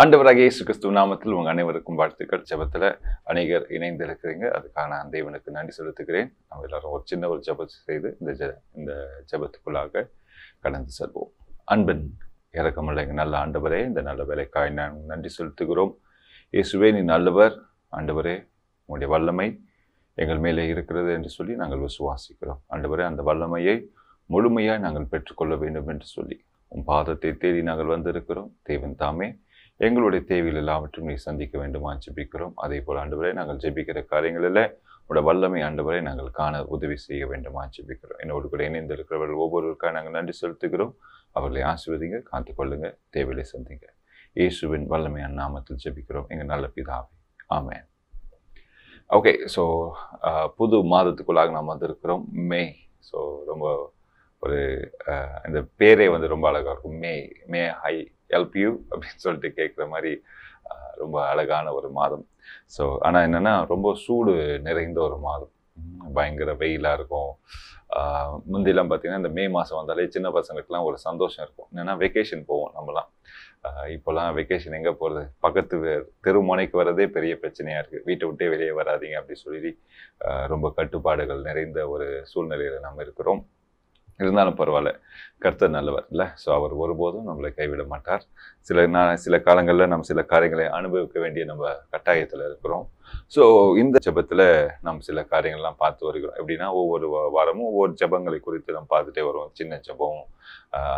ஆண்டவராக இயேசு கிறிஸ்துவ நாமத்தில் உங்கள் அனைவருக்கும் வாழ்த்துக்கள் ஜபத்தில் அநேகர் இணைந்திருக்கிறீங்க அதுக்கான நான் தேவனுக்கு நன்றி செலுத்துகிறேன் நம்ம எல்லாரும் ஒரு சின்ன ஒரு ஜபத்து செய்து இந்த ஜ இந்த ஜபத்துக்குள்ளாக கடந்து செல்வோம் அன்பன் இறக்கமில்லை நல்ல ஆண்டவரே இந்த நல்ல வேலைக்காய் நான் நன்றி செலுத்துகிறோம் இயேசுவே நீ நல்லவர் ஆண்டவரே உங்களுடைய வல்லமை எங்கள் மேலே இருக்கிறது என்று சொல்லி நாங்கள் விசுவாசிக்கிறோம் ஆண்டவரே அந்த வல்லமையை முழுமையாக நாங்கள் பெற்றுக்கொள்ள வேண்டும் என்று சொல்லி உன் பாதத்தை தேடி நாங்கள் வந்திருக்கிறோம் தேவன் தாமே எங்களுடைய தேவைகள் எல்லாவற்றும் நீ சந்திக்க வேண்டுமா ஜெபிக்கிறோம் அதே போல் ஆண்டவரை நாங்கள் ஜெபிக்கிற காரியங்களில் உங்களோட வல்லமை ஆண்டவரை நாங்கள் காண உதவி செய்ய வேண்டுமா ஜெபிக்கிறோம் என்னோடு கூட இணைந்து இருக்கிறவர்கள் ஒவ்வொருவருக்காக நாங்கள் நன்றி செலுத்துகிறோம் அவர்களை ஆசிர்வதிங்க காத்து கொள்ளுங்க தேவையை சந்திங்க இயேசுவின் வல்லமையான நாமத்தில் ஜெபிக்கிறோம் எங்கள் நல்ல பிதாவே ஆமேன் ஓகே ஸோ புது மாதத்துக்குள்ளாக நாம் வந்திருக்கிறோம் மே ஸோ ரொம்ப ஒரு இந்த பேரே வந்து ரொம்ப அழகாக இருக்கும் may may I help you அப்படின்னு சொல்லிட்டு கேட்குற மாதிரி ரொம்ப அழகான ஒரு மாதம் ஸோ ஆனால் என்னென்னா ரொம்ப சூடு நிறைந்த ஒரு மாதம் பயங்கர வெயிலாக இருக்கும் முந்திலாம் பார்த்திங்கன்னா இந்த மே மாதம் வந்தாலே சின்ன பசங்களுக்குலாம் ஒரு சந்தோஷம் இருக்கும் என்னென்னா வெக்கேஷன் போவோம் நம்மலாம் இப்போல்லாம் வெக்கேஷன் எங்கே போகிறது பக்கத்து தெருமுனைக்கு வர்றதே பெரிய பிரச்சனையாக இருக்குது வீட்டை விட்டே வெளியே வராதிங்க அப்படி சொல்லி ரொம்ப கட்டுப்பாடுகள் நிறைந்த ஒரு சூழ்நிலையில் நம்ம இருக்கிறோம் இருந்தாலும் பரவாயில்ல கர்த்தர் நல்லவர் இல்லை ஸோ அவர் ஒருபோதும் நம்மளை கைவிட மாட்டார் சில நான் சில காலங்களில் நம்ம சில காரியங்களை அனுபவிக்க வேண்டிய நம்ம கட்டாயத்தில் இருக்கிறோம் ஸோ இந்த ஜபத்தில் நம்ம சில காரியங்கள்லாம் பார்த்து வருகிறோம் எப்படின்னா ஒவ்வொரு வாரமும் ஒவ்வொரு ஜபங்களை குறித்து நம்ம பார்த்துட்டே வருவோம் சின்ன ஜபம்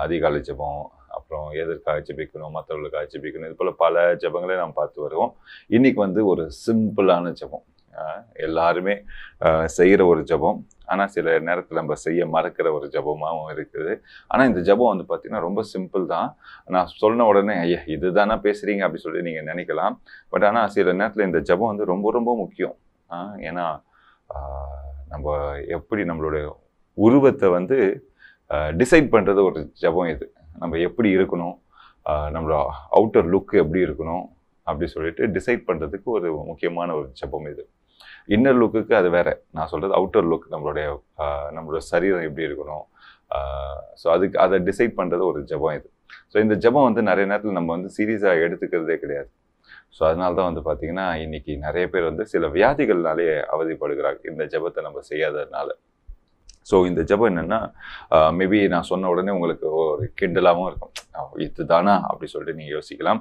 அதிகாலை ஜபம் அப்புறம் எதற்காக ஜபிக்கணும் மற்றவர்களுக்காக ஜபிக்கணும் இது போல் பல ஜபங்களை நாம் பார்த்து வருவோம் இன்றைக்கி வந்து ஒரு சிம்பிளான ஜபம் எல்லாருமே செய்கிற ஒரு ஜபம் ஆனால் சில நேரத்தில் நம்ம செய்ய மறக்கிற ஒரு ஜபமாகவும் இருக்குது ஆனால் இந்த ஜபம் வந்து பார்த்திங்கன்னா ரொம்ப சிம்பிள் தான் நான் சொன்ன உடனே ஐயா இது தானே பேசுகிறீங்க அப்படி சொல்லி நீங்கள் நினைக்கலாம் பட் ஆனால் சில நேரத்தில் இந்த ஜபம் வந்து ரொம்ப ரொம்ப முக்கியம் ஏன்னா நம்ம எப்படி நம்மளுடைய உருவத்தை வந்து டிசைட் பண்ணுறது ஒரு ஜபம் இது நம்ம எப்படி இருக்கணும் நம்மளோட அவுட்டர் லுக் எப்படி இருக்கணும் அப்படி சொல்லிட்டு டிசைட் பண்ணுறதுக்கு ஒரு முக்கியமான ஒரு ஜபம் இது இன்னர் லுக்குக்கு அது வேறு நான் சொல்கிறது அவுட்டர் லுக் நம்மளுடைய நம்மளோட சரீரம் எப்படி இருக்கணும் ஸோ அதுக்கு அதை டிசைட் பண்ணுறது ஒரு ஜபம் இது ஸோ இந்த ஜபம் வந்து நிறைய நேரத்தில் நம்ம வந்து சீரியஸாக எடுத்துக்கிறதே கிடையாது ஸோ அதனால தான் வந்து பார்த்திங்கன்னா இன்றைக்கி நிறைய பேர் வந்து சில வியாதிகள்னாலே அவதிப்படுகிறாங்க இந்த ஜபத்தை நம்ம செய்யாததுனால ஸோ இந்த ஜபம் என்னென்னா மேபி நான் சொன்ன உடனே உங்களுக்கு ஒரு கிண்டலாகவும் இருக்கும் இதுதானா அப்படி சொல்லிட்டு நீங்கள் யோசிக்கலாம்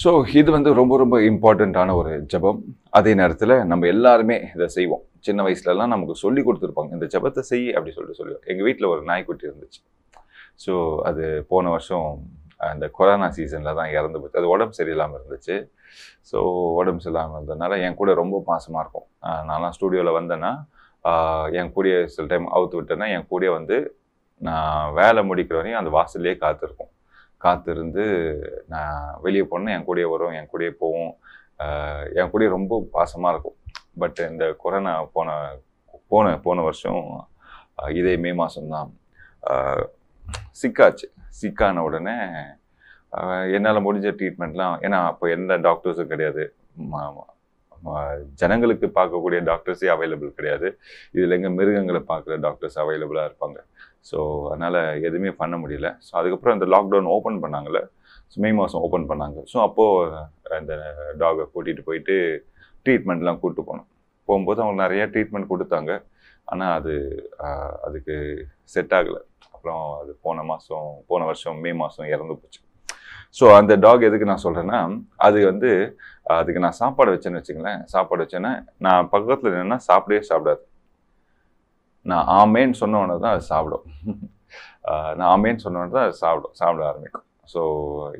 ஸோ இது வந்து ரொம்ப ரொம்ப இம்பார்ட்டண்ட்டான ஒரு ஜபம் அதே நேரத்தில் நம்ம எல்லாருமே இதை செய்வோம் சின்ன வயசுலலாம் நமக்கு சொல்லி கொடுத்துருப்பாங்க இந்த ஜபத்தை செய் அப்படி சொல்லிட்டு சொல்லுவோம் எங்கள் வீட்டில் ஒரு நாய்க்குட்டி இருந்துச்சு ஸோ அது போன வருஷம் அந்த கொரோனா சீசனில் தான் இறந்து போச்சு அது உடம்பு சரியில்லாமல் இருந்துச்சு ஸோ உடம்பு சரியில்லாமல் இருந்ததுனால என் கூட ரொம்ப பாசமாக இருக்கும் நான்லாம் ஸ்டூடியோவில் வந்தேன்னா என் கூடிய சில டைம் அவுத்து விட்டேன்னா என் கூடிய வந்து நான் வேலை முடிக்கிற வரையும் அந்த வாசல்லையே காத்திருக்கும் காத்திருந்து நான் வெளியே போனால் என் கூடயே வரும் என் கூடயே போவோம் என் கூடயே ரொம்ப பாசமாக இருக்கும் பட் இந்த கொரோனா போன போன போன வருஷம் இதே மே மாதம்தான் சிக்காச்சு சிக்கான உடனே என்னால் முடிஞ்ச ட்ரீட்மெண்ட்லாம் ஏன்னா அப்போ எந்த டாக்டர்ஸும் கிடையாது ஜனங்களுக்கு பார்க்கக்கூடிய டாக்டர்ஸே அவைலபிள் கிடையாது இதில் எங்கள் மிருகங்களை பார்க்குற டாக்டர்ஸ் அவைலபிளாக இருப்பாங்க ஸோ அதனால் எதுவுமே பண்ண முடியல ஸோ அதுக்கப்புறம் இந்த லாக்டவுன் ஓப்பன் பண்ணாங்கல்ல ஸோ மே மாதம் ஓப்பன் பண்ணாங்க ஸோ அப்போது அந்த டாகை கூட்டிகிட்டு போயிட்டு ட்ரீட்மெண்ட்லாம் கூப்பிட்டு போனோம் போகும்போது அவங்க நிறையா ட்ரீட்மெண்ட் கொடுத்தாங்க ஆனால் அது அதுக்கு செட் ஆகலை அப்புறம் அது போன மாதம் போன வருஷம் மே மாதம் இறந்து போச்சு ஸோ அந்த டாக் எதுக்கு நான் சொல்கிறேன்னா அது வந்து அதுக்கு நான் சாப்பாடு வச்சேன்னு வச்சுக்கலேன் சாப்பாடு வச்சேன்னா நான் பக்கத்தில் என்னென்னா சாப்பிடவே சாப்பிடாது நான் ஆமேன்னு சொன்னோன்னு தான் அது சாப்பிடும் நான் ஆமேன்னு சொன்னோன்னு தான் அது சாப்பிடும் சாப்பிட ஆரம்பிக்கும் ஸோ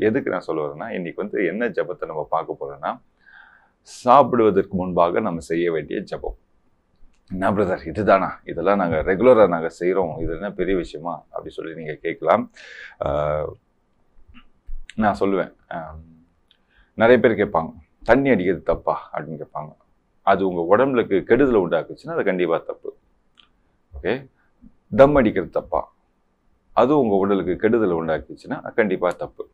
எதுக்கு நான் சொல்லுவேன்னா இன்றைக்கி வந்து என்ன ஜபத்தை நம்ம பார்க்க போகிறோன்னா சாப்பிடுவதற்கு முன்பாக நம்ம செய்ய வேண்டிய ஜபம் என்ன பிரதர் இதுதானா இதெல்லாம் நாங்கள் ரெகுலராக நாங்கள் செய்கிறோம் இது என்ன பெரிய விஷயமா அப்படி சொல்லி நீங்கள் கேட்கலாம் நான் சொல்லுவேன் நிறைய பேர் கேட்பாங்க தண்ணி அடிக்கிறது தப்பா அப்படின்னு கேட்பாங்க அது உங்கள் உடம்புக்கு கெடுதலை உண்டாக்குச்சுன்னா அது கண்டிப்பாக தப்பு ஓகே தம் அடிக்கிறது தப்பா அது உங்கள் உடலுக்கு கெடுதல் உண்டாக்கிச்சுன்னா கண்டிப்பாக தப்பு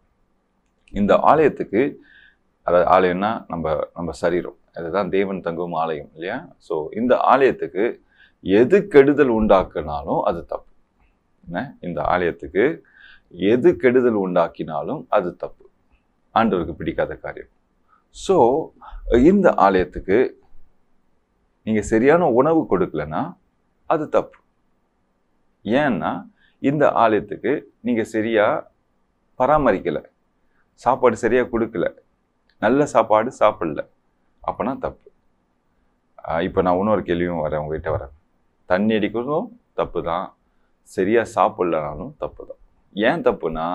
இந்த ஆலயத்துக்கு அதாவது ஆலயம்னா நம்ம நம்ம சரீரம் அதுதான் தேவன் தங்கும் ஆலயம் இல்லையா ஸோ இந்த ஆலயத்துக்கு எது கெடுதல் உண்டாக்குனாலும் அது தப்பு என்ன இந்த ஆலயத்துக்கு எது கெடுதல் உண்டாக்கினாலும் அது தப்பு ஆண்டவருக்கு பிடிக்காத காரியம் ஸோ இந்த ஆலயத்துக்கு நீங்கள் சரியான உணவு கொடுக்கலன்னா அது தப்பு ஏன்னா இந்த ஆலயத்துக்கு நீங்கள் சரியாக பராமரிக்கலை சாப்பாடு சரியாக கொடுக்கல நல்ல சாப்பாடு சாப்பிடல அப்போனா தப்பு இப்போ நான் இன்னொரு கேள்வியும் வரேன் உங்ககிட்ட வரேன் தண்ணி அடிக்கிறதும் தப்பு தான் சரியாக சாப்பிட்லனாலும் தப்பு தான் ஏன் தப்புனா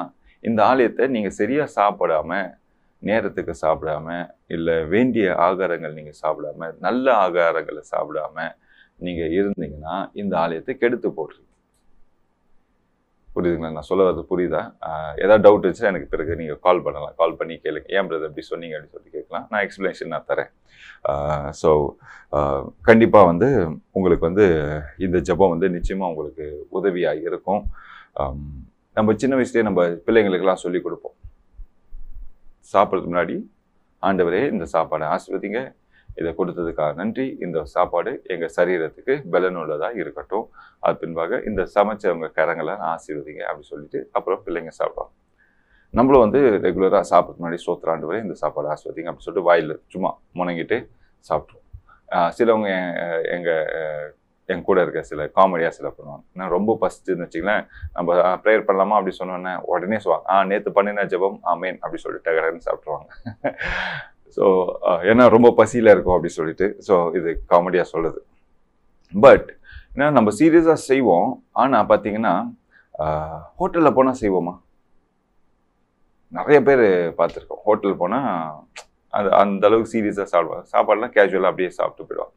இந்த ஆலயத்தை நீங்கள் சரியாக சாப்பிடாம நேரத்துக்கு சாப்பிடாம இல்லை வேண்டிய ஆகாரங்கள் நீங்கள் சாப்பிடாம நல்ல ஆகாரங்களை சாப்பிடாம நீங்கள் இருந்தீங்கன்னா இந்த ஆலயத்தை கெடுத்து போடுறீங்க புரியுதுங்களா நான் சொல்ல வரது புரியுதா ஏதாவது டவுட் இருந்துச்சுன்னா எனக்கு பிறகு நீங்கள் கால் பண்ணலாம் கால் பண்ணி கேளுங்க ஏன் பிரதர் அப்படி சொன்னீங்க அப்படின்னு சொல்லி கேட்கலாம் நான் எக்ஸ்ப்ளனேஷன் நான் தரேன் ஸோ கண்டிப்பாக வந்து உங்களுக்கு வந்து இந்த ஜபம் வந்து நிச்சயமாக உங்களுக்கு உதவியாக இருக்கும் நம்ம சின்ன வயசுலேயே நம்ம பிள்ளைங்களுக்கெல்லாம் சொல்லிக் கொடுப்போம் சாப்பிட்றதுக்கு முன்னாடி ஆண்டவரே இந்த சாப்பாடை ஆசிர்வதிங்க இதை கொடுத்ததுக்காக நன்றி இந்த சாப்பாடு எங்கள் சரீரத்துக்கு பலனுள்ளதாக இருக்கட்டும் அது பின்பாக இந்த சமைச்சவங்க கரங்களை ஆசீர்வதிங்க அப்படின்னு சொல்லிட்டு அப்புறம் பிள்ளைங்க சாப்பிடும் நம்மளும் வந்து ரெகுலராக சாப்பிட்ற முன்னாடி சோத்திராண்டு வரை இந்த சாப்பாடு ஆசிர்வதிங்க அப்படின்னு சொல்லிட்டு வாயில் சும்மா முணங்கிட்டு சாப்பிட்ருவோம் சிலவங்க எங்கள் என் கூட இருக்க சில காமெடியாக சில பண்ணுவாங்க நான் ரொம்ப பசிச்சுன்னு வச்சுக்கலாம் நம்ம ப்ரேயர் பண்ணலாமா அப்படி சொன்னோன்னே உடனே சொல்லுவாங்க ஆ நேற்று பண்ணின ஜபம் ஆமேன் அப்படி சொல்லிட்டு டகடன்னு சாப்பிட்ருவாங்க ஸோ ஏன்னா ரொம்ப பசியில் இருக்கும் அப்படி சொல்லிட்டு ஸோ இது காமெடியாக சொல்லுது பட் ஏன்னா நம்ம சீரியஸாக செய்வோம் ஆனால் பார்த்தீங்கன்னா ஹோட்டலில் போனால் செய்வோமா நிறைய பேர் பார்த்துருக்கோம் ஹோட்டல் போனால் அது அந்த அளவுக்கு சீரியஸாக சாப்பிடுவாங்க சாப்பாடுலாம் கேஷுவலாக அப்படியே சாப்பிட்டு போயிடுவாங்க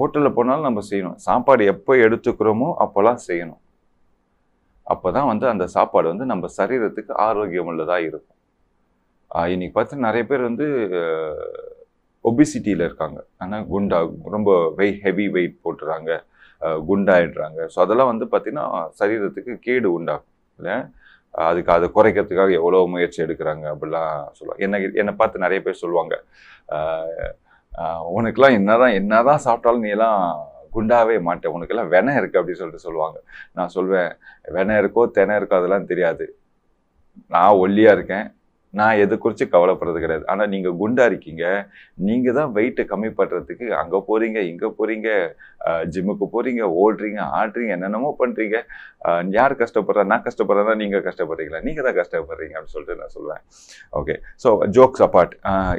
ஹோட்டலில் போனாலும் நம்ம செய்யணும் சாப்பாடு எப்போ எடுத்துக்கிறோமோ அப்போல்லாம் செய்யணும் அப்போ தான் வந்து அந்த சாப்பாடு வந்து நம்ம சரீரத்துக்கு ஆரோக்கியம் உள்ளதாக இருக்கும் இன்னைக்கு பார்த்து நிறைய பேர் வந்து ஒபிசிட்டியில் இருக்காங்க ஆனால் குண்டா ரொம்ப வெயிட் ஹெவி வெயிட் போட்டுறாங்க குண்டாயிடுறாங்க ஸோ அதெல்லாம் வந்து பார்த்திங்கன்னா சரீரத்துக்கு கேடு உண்டாகும் இல்லை அதுக்கு அதை குறைக்கிறதுக்காக எவ்வளோ முயற்சி எடுக்கிறாங்க அப்படிலாம் சொல்லுவாங்க என்னை என்னை பார்த்து நிறைய பேர் சொல்லுவாங்க உனக்கெல்லாம் என்ன என்ன என்னதான் சாப்பிட்டாலும் நீ எல்லாம் குண்டாவே மாட்டேன் உனக்கெல்லாம் வெனம் இருக்குது அப்படின்னு சொல்லிட்டு சொல்லுவாங்க நான் சொல்வேன் வெனம் இருக்கோ தெனை இருக்கோ அதெல்லாம் தெரியாது நான் ஒல்லியாக இருக்கேன் நான் எது குறித்து கவலைப்படுறது கிடையாது ஆனால் நீங்கள் குண்டாக இருக்கீங்க நீங்கள் தான் வெயிட்டை கம்மி பண்ணுறதுக்கு அங்கே போகிறீங்க இங்கே போகிறீங்க ஜிம்முக்கு போகிறீங்க ஓடுறீங்க ஆடுறீங்க என்னென்னமோ பண்ணுறீங்க யார் கஷ்டப்படுறா நான் கஷ்டப்படுறேன்னா நீங்கள் கஷ்டப்படுறீங்களா நீங்கள் தான் கஷ்டப்படுறீங்க அப்படின்னு சொல்லிட்டு நான் சொல்லுவேன் ஓகே ஸோ ஜோக்ஸ் அப்பார்ட்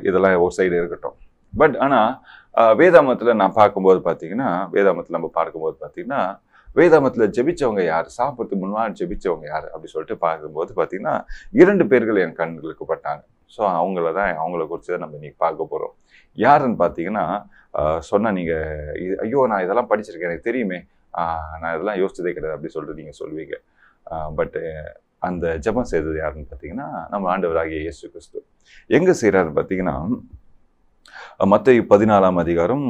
இதெல்லாம் ஒரு சைடு இருக்கட்டும் பட் ஆனால் வேதாமத்தில் நான் பார்க்கும்போது பார்த்தீங்கன்னா வேதாமத்தில் நம்ம பார்க்கும்போது பார்த்தீங்கன்னா வேதாமத்தில் ஜெபிச்சவங்க யார் சாப்பிட்றதுக்கு முன்னாடி ஜெபிச்சவங்க யார் அப்படி சொல்லிட்டு பார்க்கும்போது பார்த்தீங்கன்னா இரண்டு பேர்கள் என் கண்களுக்கு பட்டாங்க ஸோ அவங்கள தான் அவங்கள குறித்து தான் நம்ம இன்றைக்கி பார்க்க போகிறோம் யாருன்னு பார்த்தீங்கன்னா சொன்னால் நீங்கள் ஐயோ நான் இதெல்லாம் படிச்சிருக்கேன் எனக்கு தெரியுமே நான் இதெல்லாம் யோசிச்சதே கிடையாது அப்படி சொல்லிட்டு நீங்கள் சொல்லுவீங்க பட்டு அந்த ஜபம் செய்தது யாருன்னு பார்த்தீங்கன்னா நம்ம ஆண்டவராகிய இயேசு கிறிஸ்து எங்கே செய்கிறாருன்னு பார்த்தீங்கன்னா மற்ற பதினாலாம் அதிகாரம்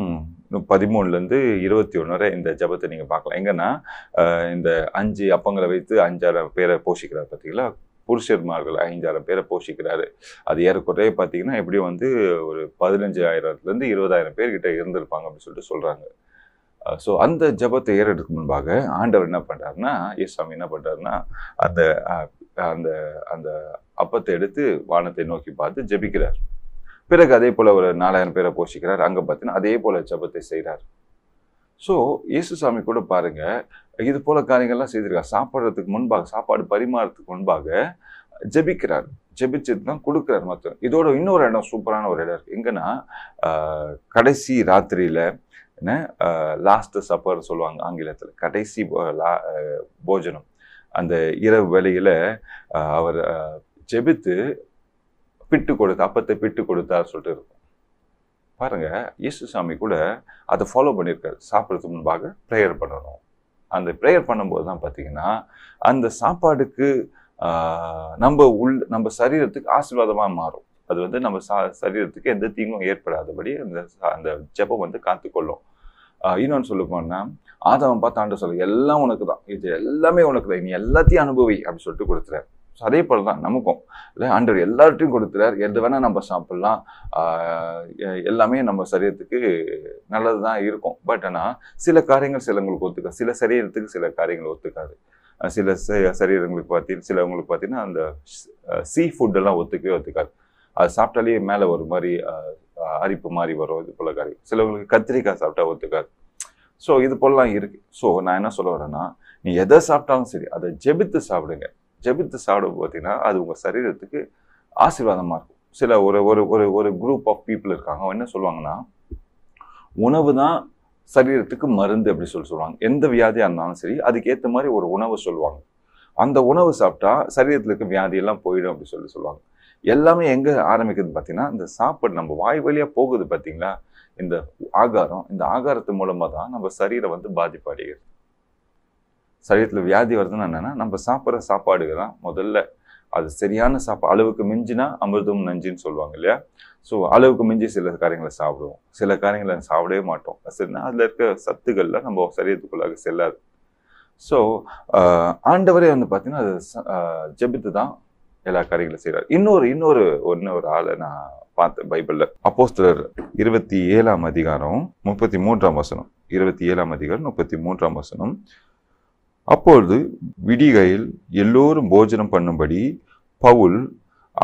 பதிமூணுலேருந்து இருபத்தி ஒன்று வரை இந்த ஜபத்தை நீங்கள் பார்க்கலாம் எங்கன்னா இந்த அஞ்சு அப்பங்களை வைத்து அஞ்சாயிரம் பேரை போஷிக்கிறார் பார்த்தீங்களா புருஷர்மார்கள் ஐந்தாயிரம் பேரை போஷிக்கிறாரு அது ஏறக்குறைய பார்த்தீங்கன்னா எப்படியும் வந்து ஒரு பதினஞ்சு ஆயிரத்துலேருந்து இருபதாயிரம் பேர்கிட்ட இருந்திருப்பாங்க அப்படின்னு சொல்லிட்டு சொல்கிறாங்க ஸோ அந்த ஜபத்தை ஏறதுக்கு முன்பாக ஆண்டவர் என்ன பண்ணுறாருன்னா ஏசாமி என்ன பண்ணுறாருன்னா அந்த அந்த அந்த அப்பத்தை எடுத்து வானத்தை நோக்கி பார்த்து ஜபிக்கிறார் பிறகு அதே போல் ஒரு நாலாயிரம் பேரை போஷிக்கிறார் அங்கே பார்த்தீங்கன்னா அதே போல் ஜபத்தை செய்கிறார் ஸோ இயேசுசாமி கூட பாருங்கள் இது போல் காரியங்கள்லாம் செய்திருக்காரு சாப்பிட்றதுக்கு முன்பாக சாப்பாடு பரிமாறத்துக்கு முன்பாக ஜபிக்கிறார் ஜபிச்சது தான் கொடுக்குறாரு மற்ற இதோட இன்னொரு இடம் சூப்பரான ஒரு இடம் இருக்குது எங்கன்னா கடைசி ராத்திரியில் என்ன லாஸ்ட் சப்பர் சொல்லுவாங்க ஆங்கிலத்தில் கடைசி போஜனம் அந்த இரவு வேலையில் அவர் ஜெபித்து பிட்டு கொடுத்து அப்பத்தை பிட்டு கொடுத்தா சொல்லிட்டு இருக்கும் பாருங்க இயேசு சாமி கூட அதை ஃபாலோ பண்ணியிருக்காரு சாப்பிட்றதுக்கு முன்பாக ப்ரேயர் பண்ணணும் அந்த ப்ரேயர் பண்ணும்போது தான் பார்த்தீங்கன்னா அந்த சாப்பாடுக்கு நம்ம உள் நம்ம சரீரத்துக்கு ஆசீர்வாதமாக மாறும் அது வந்து நம்ம சா சரீரத்துக்கு எந்த தீங்கும் ஏற்படாதபடி அந்த அந்த ஜபம் வந்து காத்துக்கொள்ளும் இன்னொன்று சொல்ல ஆதவன் பார்த்தாண்ட சொல்ல எல்லாம் உனக்கு தான் இது எல்லாமே உனக்கு தான் நீ எல்லாத்தையும் அனுபவி அப்படின்னு சொல்லிட்டு கொடுத்துறாரு அதே போல தான் நமக்கும் இல்லை ஆண்டவர் எல்லார்ட்டையும் கொடுத்துறார் எது வேணால் நம்ம சாப்பிட்லாம் எல்லாமே நம்ம சரீரத்துக்கு நல்லது தான் இருக்கும் பட் ஆனால் சில காரியங்கள் சிலவங்களுக்கு ஒத்துக்காது சில சரீரத்துக்கு சில காரியங்கள் ஒத்துக்காது சில சரீரங்களுக்கு பார்த்தீங்கன்னா சிலவங்களுக்கு பார்த்தீங்கன்னா அந்த சீ ஃபுட்டெல்லாம் ஒத்துக்கவே ஒத்துக்காது அது சாப்பிட்டாலே மேலே ஒரு மாதிரி அரிப்பு மாதிரி வரும் இது போல காரியம் சிலவங்களுக்கு கத்திரிக்காய் சாப்பிட்டா ஒத்துக்காது ஸோ இது போலலாம் இருக்குது ஸோ நான் என்ன சொல்ல வரேன்னா நீ எதை சாப்பிட்டாலும் சரி அதை ஜெபித்து சாப்பிடுங்க ஜெபித்து சாப்பிட பார்த்தீங்கன்னா அது உங்கள் சரீரத்துக்கு ஆசீர்வாதமாக இருக்கும் சில ஒரு ஒரு ஒரு ஒரு குரூப் ஆஃப் பீப்புள் இருக்காங்க என்ன சொல்லுவாங்கன்னா உணவு தான் சரீரத்துக்கு மருந்து அப்படி சொல்லி சொல்லுவாங்க எந்த வியாதியாக இருந்தாலும் சரி அதுக்கேற்ற மாதிரி ஒரு உணவு சொல்லுவாங்க அந்த உணவு சாப்பிட்டா சரீரத்தில் இருக்க வியாதியெல்லாம் போயிடும் அப்படி சொல்லி சொல்லுவாங்க எல்லாமே எங்கே ஆரம்பிக்குதுன்னு பார்த்தீங்கன்னா இந்த சாப்பாடு நம்ம வாய் வழியாக போகுது பார்த்தீங்களா இந்த ஆகாரம் இந்த ஆகாரத்து மூலமாக தான் நம்ம சரீரை வந்து பாதிப்படைகிறது சரீரத்தில் வியாதி வருதுன்னு என்னென்னா நம்ம சாப்பிட்ற சாப்பாடுகள்லாம் முதல்ல அது சரியான சாப்பா அளவுக்கு மிஞ்சினா அமிர்தம் நஞ்சுன்னு சொல்லுவாங்க இல்லையா ஸோ அளவுக்கு மிஞ்சி சில காரியங்களை சாப்பிடுவோம் சில காரியங்களை சாப்பிடவே மாட்டோம் சரினா அதில் இருக்க சத்துக்கள்லாம் நம்ம சரீரத்துக்குள்ளாக செல்லாது ஸோ ஆண்டவரே வந்து பார்த்தீங்கன்னா அது ஜெபித்து தான் எல்லா காரியங்களும் செய்கிறார் இன்னொரு இன்னொரு ஒன்று ஒரு ஆளை நான் பார்த்தேன் பைபிளில் அப்போஸ்தலர் இருபத்தி ஏழாம் அதிகாரம் முப்பத்தி மூன்றாம் வசனம் இருபத்தி ஏழாம் அதிகாரம் முப்பத்தி மூன்றாம் வசனம் அப்பொழுது விடிகையில் எல்லோரும் போஜனம் பண்ணும்படி பவுல்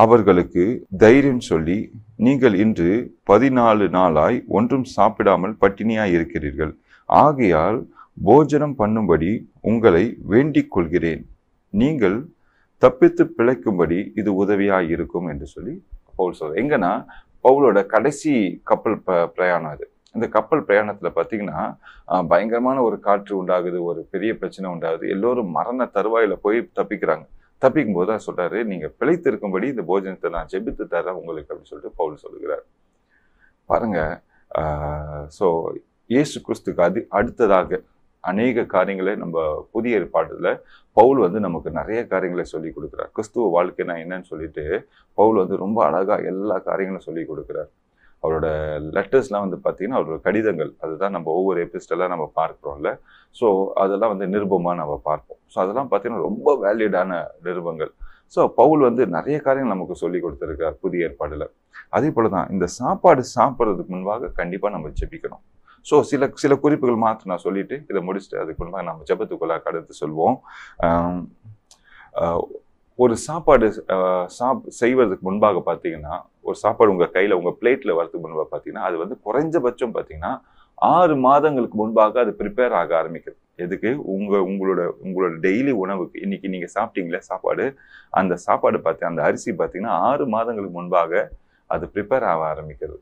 அவர்களுக்கு தைரியம் சொல்லி நீங்கள் இன்று பதினாலு நாளாய் ஒன்றும் சாப்பிடாமல் பட்டினியாய் இருக்கிறீர்கள் ஆகையால் போஜனம் பண்ணும்படி உங்களை வேண்டிக் கொள்கிறேன் நீங்கள் தப்பித்து பிழைக்கும்படி இது உதவியாக இருக்கும் என்று சொல்லி பவுல் சொல்ற எங்கன்னா பவுலோட கடைசி கப்பல் ப பிரயாணம் அது இந்த கப்பல் பிரயாணத்தில் பார்த்தீங்கன்னா பயங்கரமான ஒரு காற்று உண்டாகுது ஒரு பெரிய பிரச்சனை உண்டாகுது எல்லோரும் மரண தருவாயில் போய் தப்பிக்கிறாங்க தப்பிக்கும் போது தான் சொல்கிறாரு நீங்கள் பிழைத்திருக்கும்படி இந்த போஜனத்தை நான் ஜெபித்து தரேன் உங்களுக்கு அப்படின்னு சொல்லிட்டு பவுல் சொல்லுகிறார் பாருங்க ஸோ இயேசு கிறிஸ்துக்கு அது அடுத்ததாக அநேக காரியங்களை நம்ம புதிய ஏற்பாட்டில் பவுல் வந்து நமக்கு நிறைய காரியங்களை சொல்லி கொடுக்குறார் கிறிஸ்துவ வாழ்க்கைனா என்னன்னு சொல்லிட்டு பவுல் வந்து ரொம்ப அழகாக எல்லா காரியங்களும் சொல்லி கொடுக்குறார் அவரோட லெட்டர்ஸ்லாம் வந்து பார்த்திங்கன்னா அவரோட கடிதங்கள் அதுதான் நம்ம ஒவ்வொரு எபிசோடெல்லாம் நம்ம பார்க்குறோம்ல ஸோ அதெல்லாம் வந்து நிருபமாக நம்ம பார்ப்போம் ஸோ அதெல்லாம் பார்த்தீங்கன்னா ரொம்ப வேல்யூடான நிருபங்கள் ஸோ பவுல் வந்து நிறைய காரியங்கள் நமக்கு சொல்லி கொடுத்துருக்கார் புதிய ஏற்பாடில் அதே போல் தான் இந்த சாப்பாடு சாப்பிட்றதுக்கு முன்பாக கண்டிப்பாக நம்ம ஜெபிக்கணும் ஸோ சில சில குறிப்புகள் மாற்றி நான் சொல்லிவிட்டு இதை முடிச்சுட்டு அதுக்கு முன்பாக நம்ம ஜபத்துக்குள்ளாக கடந்து சொல்வோம் ஒரு சாப்பாடு சாப் செய்வதற்கு முன்பாக பார்த்தீங்கன்னா ஒரு சாப்பாடு உங்கள் கையில் உங்கள் பிளேட்டில் வரதுக்கு முன்பாக பார்த்தீங்கன்னா அது வந்து குறைஞ்சபட்சம் பார்த்தீங்கன்னா ஆறு மாதங்களுக்கு முன்பாக அது ப்ரிப்பேர் ஆக ஆரம்பிக்கிறது எதுக்கு உங்கள் உங்களோட உங்களோட டெய்லி உணவுக்கு இன்றைக்கி நீங்கள் சாப்பிட்டீங்களே சாப்பாடு அந்த சாப்பாடு பார்த்து அந்த அரிசி பார்த்தீங்கன்னா ஆறு மாதங்களுக்கு முன்பாக அது ப்ரிப்பேர் ஆக ஆரம்பிக்கிறது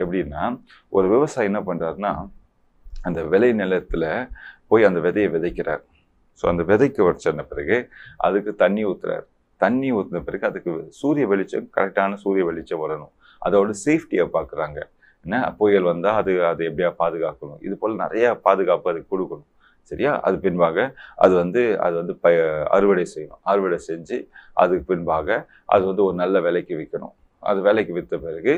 எப்படின்னா ஒரு விவசாயி என்ன பண்ணுறாருன்னா அந்த விளை நிலத்தில் போய் அந்த விதையை விதைக்கிறார் ஸோ அந்த விதைக்கு வச்சிருந்த பிறகு அதுக்கு தண்ணி ஊற்றுறாரு தண்ணி ஊற்றின பிறகு அதுக்கு சூரிய வெளிச்சம் கரெக்டான சூரிய வெளிச்சம் வரணும் அதோட சேஃப்டியை பார்க்குறாங்க என்ன புயல் வந்தால் அது அது எப்படியா பாதுகாக்கணும் இது போல் நிறையா பாதுகாப்பு அதுக்கு கொடுக்கணும் சரியா அது பின்பாக அது வந்து அது வந்து ப அறுவடை செய்யணும் அறுவடை செஞ்சு அதுக்கு பின்பாக அது வந்து ஒரு நல்ல விலைக்கு விற்கணும் அது விலைக்கு விற்ற பிறகு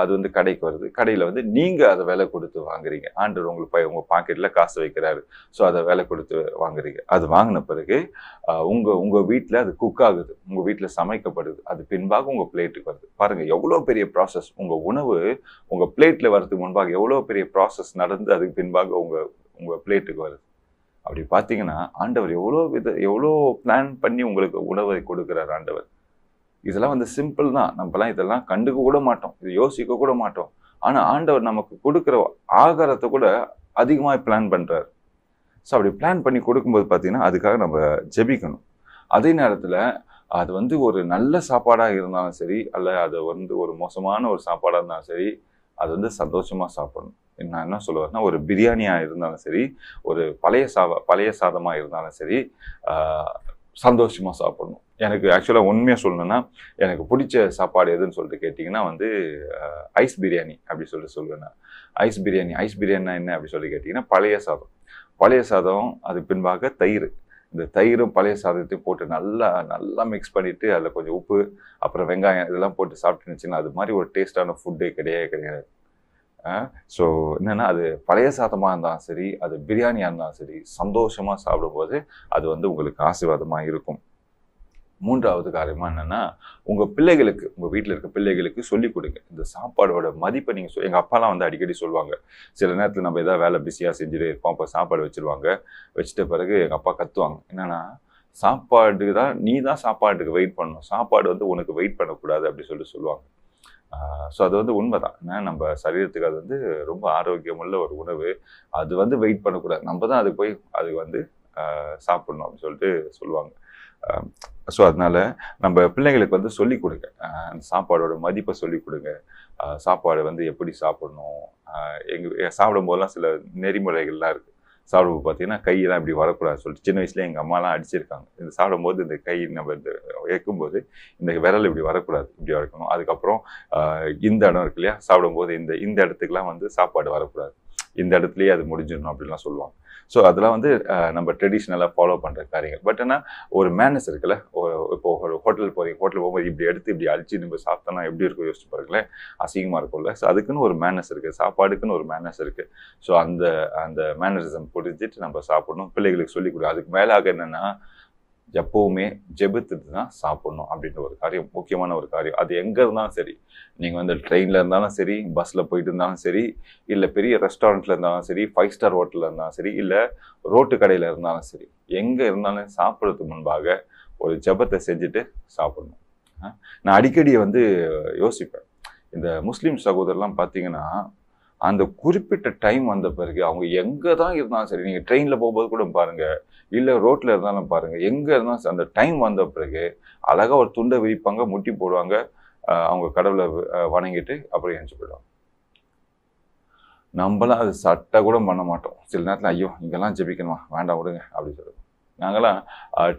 அது வந்து கடைக்கு வருது கடையில் வந்து நீங்கள் அதை விலை கொடுத்து வாங்குறீங்க ஆண்டவர் உங்களுக்கு உங்கள் பாக்கெட்டில் காசு வைக்கிறாரு ஸோ அதை விலை கொடுத்து வாங்குறீங்க அது வாங்கின பிறகு உங்கள் உங்கள் வீட்டில் அது குக் ஆகுது உங்கள் வீட்டில் சமைக்கப்படுது அது பின்பாக உங்கள் பிளேட்டுக்கு வருது பாருங்கள் எவ்வளோ பெரிய ப்ராசஸ் உங்கள் உணவு உங்கள் பிளேட்டில் வரதுக்கு முன்பாக எவ்வளோ பெரிய ப்ராசஸ் நடந்து அதுக்கு பின்பாக உங்கள் உங்கள் பிளேட்டுக்கு வருது அப்படி பார்த்தீங்கன்னா ஆண்டவர் எவ்வளோ வித எவ்வளோ பிளான் பண்ணி உங்களுக்கு உணவை கொடுக்குறார் ஆண்டவர் இதெல்லாம் வந்து சிம்பிள் தான் நம்மலாம் இதெல்லாம் கண்டுக்க கூட மாட்டோம் இது யோசிக்க கூட மாட்டோம் ஆனால் ஆண்டவர் நமக்கு கொடுக்குற ஆகாரத்தை கூட அதிகமாக பிளான் பண்ணுறாரு ஸோ அப்படி பிளான் பண்ணி கொடுக்கும்போது பார்த்தீங்கன்னா அதுக்காக நம்ம ஜெபிக்கணும் அதே நேரத்தில் அது வந்து ஒரு நல்ல சாப்பாடாக இருந்தாலும் சரி அல்ல அது வந்து ஒரு மோசமான ஒரு சாப்பாடாக இருந்தாலும் சரி அது வந்து சந்தோஷமாக சாப்பிடணும் நான் என்ன சொல்லுவேன்னா ஒரு பிரியாணியாக இருந்தாலும் சரி ஒரு பழைய சா பழைய சாதமாக இருந்தாலும் சரி சந்தோஷமாக சாப்பிடணும் எனக்கு ஆக்சுவலாக உண்மையாக சொல்லணும்னா எனக்கு பிடிச்ச சாப்பாடு எதுன்னு சொல்லிட்டு கேட்டிங்கன்னா வந்து ஐஸ் பிரியாணி அப்படி சொல்லிட்டு சொல்லுவேன் ஐஸ் பிரியாணி ஐஸ் பிரியாணினா என்ன அப்படி சொல்லி கேட்டிங்கன்னா பழைய சாதம் பழைய சாதம் அது பின்பாக தயிர் இந்த தயிரும் பழைய சாதத்தையும் போட்டு நல்லா நல்லா மிக்ஸ் பண்ணிவிட்டு அதில் கொஞ்சம் உப்பு அப்புறம் வெங்காயம் இதெல்லாம் போட்டு சாப்பிட்டுனுச்சின்னா அது மாதிரி ஒரு டேஸ்டான ஃபுட்டே கிடையவே கிடையாது ஸோ என்னென்னா அது பழைய சாதமாக இருந்தாலும் சரி அது பிரியாணியாக இருந்தாலும் சரி சந்தோஷமாக சாப்பிடும்போது அது வந்து உங்களுக்கு ஆசீர்வாதமாக இருக்கும் மூன்றாவது காரியமாக என்னென்னா உங்கள் பிள்ளைகளுக்கு உங்கள் வீட்டில் இருக்க பிள்ளைகளுக்கு சொல்லிக் கொடுங்க இந்த சாப்பாடோட மதிப்பை நீங்கள் சொல் எங்கள் அப்பாலாம் வந்து அடிக்கடி சொல்லுவாங்க சில நேரத்தில் நம்ம எதாவது வேலை பிஸியாக செஞ்சுட்டு இருப்போம் அப்போ சாப்பாடு வச்சுருவாங்க வச்சுட்ட பிறகு எங்கள் அப்பா கத்துவாங்க என்னென்னா சாப்பாடு தான் நீ தான் சாப்பாட்டுக்கு வெயிட் பண்ணணும் சாப்பாடு வந்து உனக்கு வெயிட் பண்ணக்கூடாது அப்படின்னு சொல்லிட்டு சொல்லுவாங்க ஸோ அது வந்து உண்மை தான் ஏன்னா நம்ம சரீரத்துக்கு அது வந்து ரொம்ப ஆரோக்கியமுள்ள ஒரு உணவு அது வந்து வெயிட் பண்ணக்கூடாது நம்ம தான் அதுக்கு போய் அது வந்து சாப்பிடணும் அப்படின்னு சொல்லிட்டு சொல்லுவாங்க ஸோ அதனால் நம்ம பிள்ளைங்களுக்கு வந்து சொல்லிக் கொடுங்க அந்த சாப்பாடோட மதிப்பை சொல்லிக் கொடுங்க சாப்பாடு வந்து எப்படி சாப்பிடணும் எங்கள் சாப்பிடும்போதெல்லாம் சில நெறிமுறைகள்லாம் இருக்குது சாப்பிடும்போது பார்த்தீங்கன்னா கையெல்லாம் இப்படி வரக்கூடாது சொல்லிட்டு சின்ன வயசுலேயே எங்கள் அம்மாலாம் அடிச்சிருக்காங்க இந்த சாப்பிடும்போது இந்த கை நம்ம இந்த வைக்கும்போது இந்த விரல் இப்படி வரக்கூடாது இப்படி வரக்கணும் அதுக்கப்புறம் இந்த இடம் இருக்கு இல்லையா சாப்பிடும்போது இந்த இந்த இடத்துக்குலாம் வந்து சாப்பாடு வரக்கூடாது இந்த இடத்துலயே அது முடிஞ்சிடணும் அப்படிலாம் சொல்லுவாங்க ஸோ அதெல்லாம் வந்து நம்ம ட்ரெடிஷ்னலாக ஃபாலோ பண்ணுற காரியங்கள் பட் ஆனால் ஒரு மேனஸ் இருக்குல்ல ஒரு இப்போ ஒரு ஹோட்டல் போகிறீங்க ஹோட்டல் போகும்போது இப்படி எடுத்து இப்படி அழிச்சு நம்ம சாப்பிட்டோம்னா எப்படி இருக்கும் யோசிச்சு பாருங்களேன் அசிங்கமாக இருக்கும்ல ஸோ அதுக்குன்னு ஒரு மேனஸ் இருக்குது சாப்பாடுக்குன்னு ஒரு மேனஸ் இருக்குது ஸோ அந்த அந்த மேனரிசம் புரிஞ்சிட்டு நம்ம சாப்பிடணும் பிள்ளைகளுக்கு சொல்லிக் கொடுக்கணும் அதுக்கு மேலாக என்னென்னா எப்போவுமே ஜெபித்துட்டு தான் சாப்பிடணும் அப்படின்ற ஒரு காரியம் முக்கியமான ஒரு காரியம் அது எங்கே இருந்தாலும் சரி நீங்கள் வந்து ட்ரெயினில் இருந்தாலும் சரி பஸ்ஸில் போயிட்டு இருந்தாலும் சரி இல்லை பெரிய ரெஸ்டாரண்ட்டில் இருந்தாலும் சரி ஃபைவ் ஸ்டார் ஹோட்டலில் இருந்தாலும் சரி இல்லை ரோட்டு கடையில் இருந்தாலும் சரி எங்கே இருந்தாலும் சாப்பிட்றதுக்கு முன்பாக ஒரு ஜபத்தை செஞ்சுட்டு சாப்பிடணும் நான் அடிக்கடி வந்து யோசிப்பேன் இந்த முஸ்லீம் சகோதரர்லாம் பார்த்தீங்கன்னா அந்த குறிப்பிட்ட டைம் வந்த பிறகு அவங்க எங்கே தான் இருந்தாலும் சரி நீங்கள் ட்ரெயினில் போகும்போது கூட பாருங்கள் இல்லை ரோட்டில் இருந்தாலும் பாருங்கள் எங்கே இருந்தாலும் அந்த டைம் வந்த பிறகு அழகாக ஒரு துண்டை விரிப்பாங்க முட்டி போடுவாங்க அவங்க கடவுளை வணங்கிட்டு அப்புறம் எழுந்து போயிடுவாங்க நம்மளாம் அது சட்டை கூட பண்ண மாட்டோம் சில நேரத்தில் ஐயோ இங்கெல்லாம் ஜெபிக்கணுமா வேண்டாம் விடுங்க அப்படின்னு சொல்லுவோம் நாங்களாம்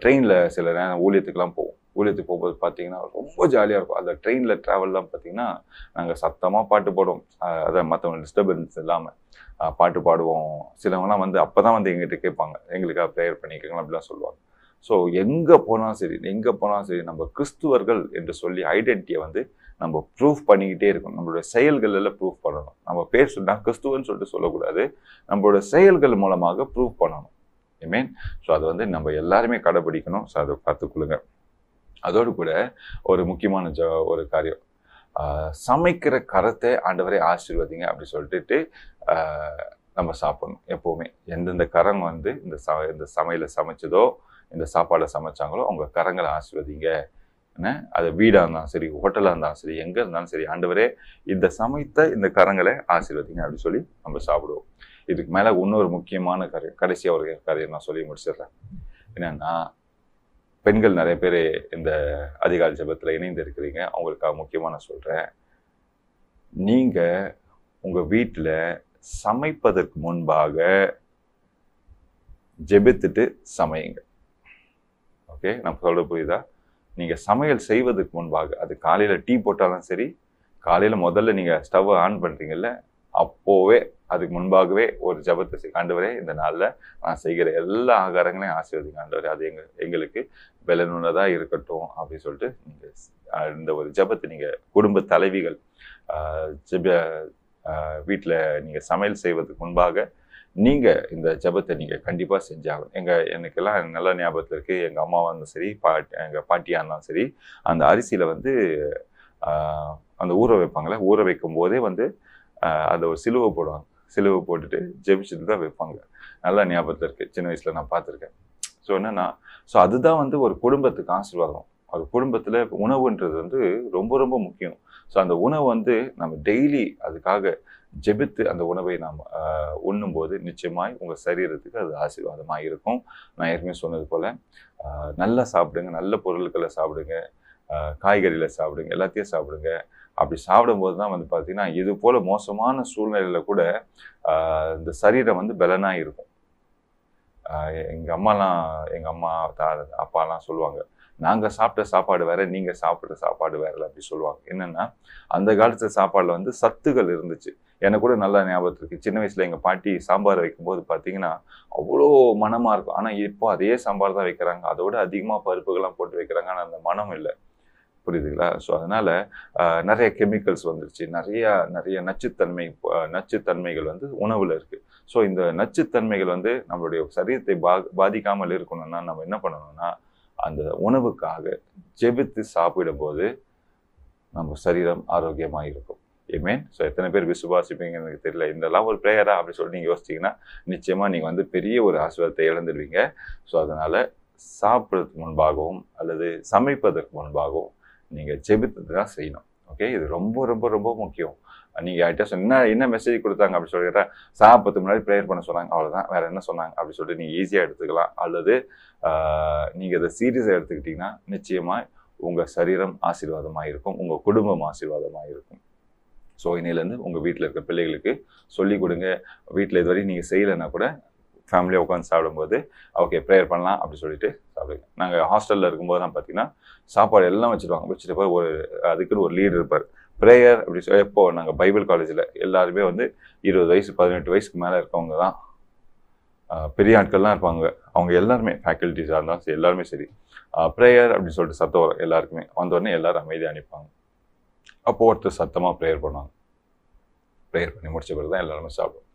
ட்ரெயினில் சில நேரம் ஊழியத்துக்கெல்லாம் போவோம் ஊழியத்துக்கு போகும்போது பார்த்தீங்கன்னா ரொம்ப ஜாலியாக இருக்கும் அந்த ட்ரெயினில் ட்ராவல்லாம் பார்த்தீங்கன்னா நாங்கள் சத்தமாக பாட்டு போடுவோம் அதை மற்றவங்க டிஸ்டர்பன்ஸ் இல்லாமல் பாட்டு பாடுவோம் சிலவங்கலாம் வந்து அப்போ தான் வந்து எங்கிட்ட கேட்பாங்க எங்களுக்காக ப்ரேயர் பண்ணிக்கோங்க அப்படிலாம் சொல்லுவாங்க ஸோ எங்கே போனாலும் சரி எங்கே போனாலும் சரி நம்ம கிறிஸ்துவர்கள் என்று சொல்லி ஐடென்டிட்டியை வந்து நம்ம ப்ரூஃப் பண்ணிக்கிட்டே இருக்கணும் நம்மளோட செயல்கள் எல்லாம் ப்ரூஃப் பண்ணணும் நம்ம பேர் சொன்னால் கிறிஸ்துவன்னு சொல்லிட்டு சொல்லக்கூடாது நம்மளோட செயல்கள் மூலமாக ப்ரூஃப் பண்ணணும் ஐ மீன் ஸோ அது வந்து நம்ம எல்லாருமே கடைபிடிக்கணும் ஸோ அதை பார்த்துக்கொள்ளுங்க அதோடு கூட ஒரு முக்கியமான ஜ ஒரு காரியம் சமைக்கிற கரத்தை ஆண்டவரை ஆசீர்வதிங்க அப்படின்னு சொல்லிட்டு நம்ம சாப்பிடணும் எப்போவுமே எந்தெந்த கரம் வந்து இந்த ச இந்த சமையலை சமைச்சதோ இந்த சாப்பாடை சமைச்சாங்களோ அவங்க கரங்களை ஆசிர்வதிங்க என்ன அது வீடாக இருந்தாலும் சரி ஹோட்டலாக இருந்தாலும் சரி எங்கே இருந்தாலும் சரி ஆண்டவரே இந்த சமைத்த இந்த கரங்களை ஆசீர்வதிங்க அப்படின்னு சொல்லி நம்ம சாப்பிடுவோம் இதுக்கு மேலே இன்னொரு முக்கியமான கரு கடைசியாக ஒரு கரையை நான் சொல்லி முடிச்சிடுறேன் என்னன்னா பெண்கள் நிறைய பேர் இந்த அதிகால ஜபத்தில் இணைந்து இருக்கிறீங்க அவங்களுக்காக முக்கியமாக நான் சொல்கிறேன் நீங்கள் உங்கள் வீட்டில் சமைப்பதற்கு முன்பாக ஜெபித்துட்டு சமையுங்க ஓகே நான் சொல்ல புரியுதா நீங்கள் சமையல் செய்வதற்கு முன்பாக அது காலையில் டீ போட்டாலும் சரி காலையில் முதல்ல நீங்கள் ஸ்டவ்வை ஆன் பண்ணுறீங்கல்ல அப்போவே அதுக்கு முன்பாகவே ஒரு ஜபத்தை ஆண்டவரே இந்த நாளில் நான் செய்கிற எல்லா ஆகாரங்களையும் ஆசீர்வதி ஆண்டவரே அது எங்க எங்களுக்கு பலனுள்ளதாக இருக்கட்டும் அப்படின்னு சொல்லிட்டு நீங்கள் இந்த ஒரு ஜபத்தை நீங்கள் குடும்ப தலைவிகள் ஜப வீட்டில் நீங்கள் சமையல் செய்வதற்கு முன்பாக நீங்கள் இந்த ஜபத்தை நீங்கள் கண்டிப்பாக செஞ்சாகணும் எங்கள் எனக்கெல்லாம் நல்ல ஞாபகத்தில் இருக்குது எங்கள் அம்மாவாக இருந்தாலும் சரி பாட்டி எங்கள் பாட்டியாக இருந்தாலும் சரி அந்த அரிசியில் வந்து அந்த ஊற வைப்பாங்களே ஊற வைக்கும் போதே வந்து அதை ஒரு சிலுவை போடுவாங்க சிலுவை போட்டுட்டு ஜெபிச்சுட்டு தான் வைப்பாங்க நல்லா ஞாபகத்தில் இருக்குது சின்ன வயசில் நான் பார்த்துருக்கேன் ஸோ என்னன்னா ஸோ அதுதான் வந்து ஒரு குடும்பத்துக்கு ஆசீர்வாதம் அது குடும்பத்தில் உணவுன்றது வந்து ரொம்ப ரொம்ப முக்கியம் ஸோ அந்த உணவு வந்து நம்ம டெய்லி அதுக்காக ஜெபித்து அந்த உணவை நாம் உண்ணும்போது நிச்சயமாய் உங்கள் சரீரத்துக்கு அது ஆசீர்வாதமாக இருக்கும் நான் ஏற்கனவே சொன்னது போல் நல்லா சாப்பிடுங்க நல்ல பொருட்களை சாப்பிடுங்க காய்கறியில் சாப்பிடுங்க எல்லாத்தையும் சாப்பிடுங்க அப்படி சாப்பிடும்போது தான் வந்து பார்த்திங்கன்னா இது போல் மோசமான சூழ்நிலையில் கூட இந்த சரீரம் வந்து பலனாக இருக்கும் எங்கள் அம்மாலாம் எங்கள் அம்மா தா அப்பாலாம் சொல்லுவாங்க நாங்கள் சாப்பிட்ட சாப்பாடு வேறு நீங்கள் சாப்பிட்ட சாப்பாடு வேறு அப்படி சொல்லுவாங்க என்னென்னா அந்த காலத்து சாப்பாடில் வந்து சத்துகள் இருந்துச்சு எனக்கு கூட நல்லா ஞாபகம் இருக்குது சின்ன வயசில் எங்கள் பாட்டி சாம்பார் வைக்கும்போது பார்த்தீங்கன்னா அவ்வளோ மனமாக இருக்கும் ஆனால் இப்போ அதே சாம்பார் தான் வைக்கிறாங்க அதோட அதிகமாக பருப்புகள்லாம் போட்டு வைக்கிறாங்க ஆனால் அந்த மனம் இல்லை புரியுதுங்களா ஸோ அதனால் நிறைய கெமிக்கல்ஸ் வந்துருச்சு நிறையா நிறைய நச்சுத்தன்மை நச்சுத்தன்மைகள் வந்து உணவில் இருக்குது ஸோ இந்த நச்சுத்தன்மைகள் வந்து நம்மளுடைய சரீரத்தை பா பாதிக்காமல் இருக்கணும்னா நம்ம என்ன பண்ணணும்னா அந்த உணவுக்காக ஜெபித்து சாப்பிடும்போது நம்ம சரீரம் ஆரோக்கியமாக இருக்கும் ஏமேன் ஸோ எத்தனை பேர் விசுவாசிப்பீங்க எனக்கு தெரியல இந்த ஒரு ப்ரேயரா அப்படி சொல்லி நீங்கள் யோசிச்சிங்கன்னா நிச்சயமாக நீங்கள் வந்து பெரிய ஒரு ஆசீர்வாதத்தை இழந்துடுவீங்க ஸோ அதனால் சாப்பிட்றதுக்கு முன்பாகவும் அல்லது சமைப்பதற்கு முன்பாகவும் நீங்கள் ஜெபித்தது தான் செய்யணும் ஓகே இது ரொம்ப ரொம்ப ரொம்ப முக்கியம் நீங்கள் ஆகிட்டா என்ன என்ன மெசேஜ் கொடுத்தாங்க அப்படின்னு சொல்லிட்டா சாப்பிட்டு முன்னாடி ப்ரேயர் பண்ண சொன்னாங்க அவ்வளோதான் வேறு என்ன சொன்னாங்க அப்படின்னு சொல்லிட்டு நீங்கள் ஈஸியாக எடுத்துக்கலாம் அல்லது நீங்கள் இதை சீரியஸாக எடுத்துக்கிட்டிங்கன்னா நிச்சயமாக உங்கள் சரீரம் ஆசீர்வாதமாக இருக்கும் உங்கள் குடும்பம் ஆசீர்வாதமாக இருக்கும் ஸோ இன்னையிலேருந்து உங்கள் வீட்டில் இருக்க பிள்ளைகளுக்கு சொல்லிக் கொடுங்க வீட்டில் இதுவரை நீங்கள் செய்யலைன்னா கூட ஃபேமிலியாக உட்காந்து சாப்பிடும்போது ஓகே ப்ரேயர் பண்ணலாம் அப்படின்னு சொல்லிட்டு சாப்பிடுவோம் நாங்கள் ஹாஸ்டலில் தான் பார்த்தீங்கன்னா சாப்பாடு எல்லாம் வச்சுருவாங்க வச்சுட்டு போய் ஒரு அதுக்குன்னு ஒரு லீடர் இருப்பார் ப்ரேயர் அப்படி சொல்லி எப்போ நாங்கள் பைபிள் காலேஜில் எல்லாருமே வந்து இருபது வயசு பதினெட்டு வயசுக்கு மேலே இருக்கவங்க தான் பெரிய ஆட்கள்லாம் இருப்பாங்க அவங்க எல்லாருமே ஃபேக்கல்ட்டிஸாக இருந்தாலும் சரி எல்லாருமே சரி ப்ரேயர் அப்படின்னு சொல்லிட்டு சத்தம் வரும் எல்லாருக்குமே வந்தோடனே எல்லாரும் அமைதியாக அனுப்பாங்க அப்போது ஒருத்தர் சத்தமாக ப்ரேயர் பண்ணுவாங்க ப்ரேயர் பண்ணி முடிச்ச பிறகு தான் எல்லாருமே சாப்பிடுவோம்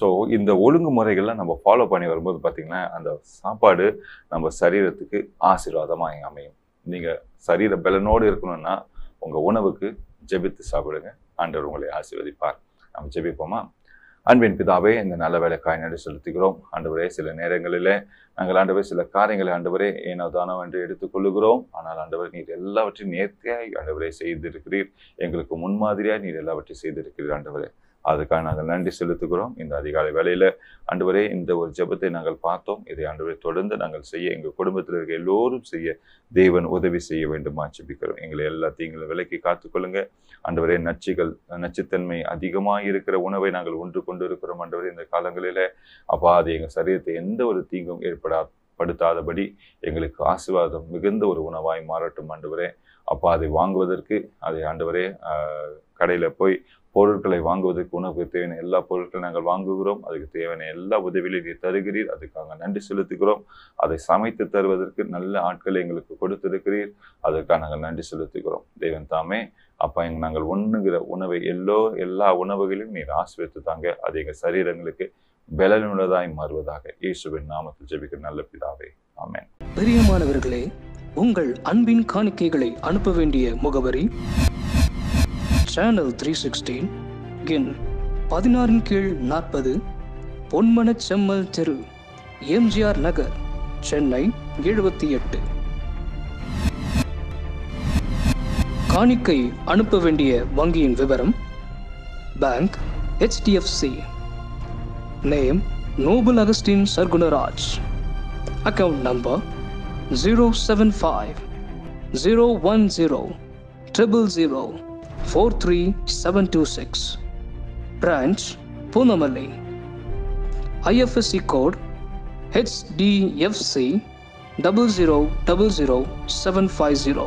ஸோ இந்த ஒழுங்குமுறைகள்லாம் நம்ம ஃபாலோ பண்ணி வரும்போது பார்த்தீங்கன்னா அந்த சாப்பாடு நம்ம சரீரத்துக்கு ஆசீர்வாதமாக அமையும் நீங்கள் சரீர பலனோடு இருக்கணும்னா உங்கள் உணவுக்கு ஜெபித்து சாப்பிடுங்க ஆண்டவர் உங்களை ஆசீர்வதிப்பார் நம்ம ஜெபிப்போமா அன்பின் பிதாவே இந்த நல்ல வேலை காய் நடு செலுத்துகிறோம் ஆண்டவரே சில நேரங்களில் நாங்கள் ஆண்டவரே சில காரியங்களை ஆண்டவரே ஏனோ தானோ என்று எடுத்துக்கொள்ளுகிறோம் ஆனால் ஆண்டவர் நீர் எல்லாவற்றையும் நேர்த்தியாய் ஆண்டவரே செய்திருக்கிறீர் எங்களுக்கு முன்மாதிரியாக நீர் எல்லாவற்றையும் செய்திருக்கிறீர் ஆண்டவரே அதுக்காக நாங்கள் நன்றி செலுத்துகிறோம் இந்த அதிகாலை வேலையில் அன்றுவரே இந்த ஒரு ஜபத்தை நாங்கள் பார்த்தோம் இதை அன்றுவரை தொடர்ந்து நாங்கள் செய்ய எங்கள் குடும்பத்தில் இருக்க எல்லோரும் செய்ய தேவன் உதவி செய்ய வேண்டுமா ஆட்சிப்பிக்கிறோம் எங்களை எல்லா தீங்களும் விலக்கி காத்துக்கொள்ளுங்க அன்றுவரே நச்சுகள் நச்சுத்தன்மை அதிகமாக இருக்கிற உணவை நாங்கள் ஒன்று கொண்டு இருக்கிறோம் அன்றுவரே இந்த காலங்களில் அப்பா அது எங்கள் சரீரத்தை எந்த ஒரு தீங்கும் ஏற்படா படுத்தாதபடி எங்களுக்கு ஆசீர்வாதம் மிகுந்த ஒரு உணவாய் மாறட்டும் ஆண்டவரே அப்பா அதை வாங்குவதற்கு அதை ஆண்டவரே கடையில் போய் பொருட்களை வாங்குவதற்கு உணவுக்கு தேவையான எல்லா பொருட்களையும் நாங்கள் வாங்குகிறோம் அதுக்கு தேவையான எல்லா உதவிகளையும் நீர் தருகிறீர் அதுக்காக நன்றி செலுத்துகிறோம் அதை சமைத்து தருவதற்கு நல்ல ஆட்களை எங்களுக்கு கொடுத்திருக்கிறீர் அதற்காக நாங்கள் நன்றி செலுத்துகிறோம் தேவன் தாமே அப்போ நாங்கள் ஒண்ணுங்கிற உணவை எல்லோ எல்லா உணவுகளையும் நீர் ஆசிரியத்து தாங்க அது எங்கள் சரீரங்களுக்கு பலனுள்ளதாய் மாறுவதாக இயேசுவின் நாமத்தில் ஜெபிக்கிற நல்ல பிதாவே ஆமேன் பிரியமானவர்களே உங்கள் அன்பின் காணிக்கைகளை அனுப்ப வேண்டிய முகவரி சேனல் த்ரீ சிக்ஸ்டீன் எண் பதினாறின் கீழ் நாற்பது பொன்மன செம்மல் தெரு எம்ஜிஆர் நகர் சென்னை எழுபத்தி எட்டு காணிக்கை அனுப்ப வேண்டிய வங்கியின் விவரம் bank HDFC name Noble Augustine Sargunaraj account number zero seven five zero one zero triple zero four three seven two six branch Poonamallee IFSC code HDFC double zero double zero seven five zero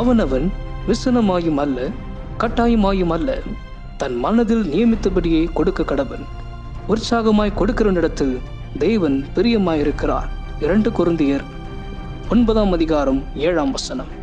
அவனவன் விசனமாயும் அல்ல கட்டாயமாயும் அல்ல தன் மனதில் நியமித்தபடியே கொடுக்க கடவன் உற்சாகமாய் கொடுக்கிற இடத்தில் தேவன் பிரியமாயிருக்கிறார் இரண்டு குருந்தியர் ஒன்பதாம் அதிகாரம் ஏழாம் வசனம்